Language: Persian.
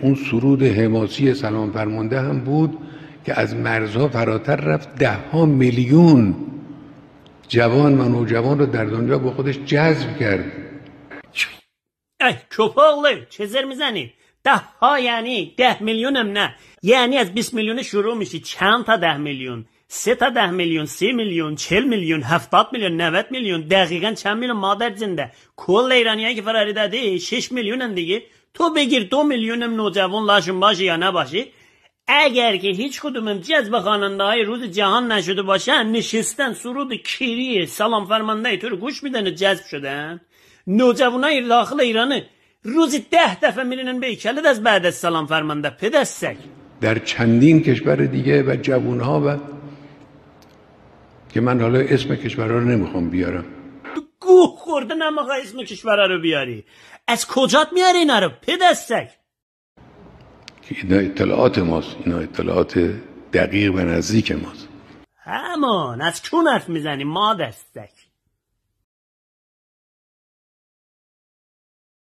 اون سرود حماسی سلام فرمانده هم بود که از مرزها فراتر رفت ده ها میلیون جوان و نوجوان رو در دنیا با خودش جذب کرد ای چوپاله چه زر میزنی ده ها یعنی ده میلیونم نه یعنی از 20 میلیون شروع میشی چند تا ده میلیون سه تا ده میلیون سی میلیون چل میلیون هفتاد میلیون نوت میلیون دقیقا چند میلیون مادر زنده کل ایرانی که فراری داده شش میلیون دیگه تو بگیر دو میلیون هم نوجوان لاشون باشه یا نباشه اگر که هیچ هم جذب خاننده های روز جهان نشده باشه نشستن سرود کیری سلام فرمانده تو رو گوش میدن جذب شدن های داخل ایرانه روزی ده دفعه میرینن به کلد از بعد از سلام فرمانده پدستک در چندین کشور دیگه و جوانها و که من حالا اسم کشورها رو نمیخوام بیارم گوه خورده نمیخوا اسم کشور رو بیاری از کجات میاری اینا رو پدستک اینا اطلاعات ماست اینا اطلاعات دقیق و نزدیک ماست همان از کون حرف میزنی ما دستک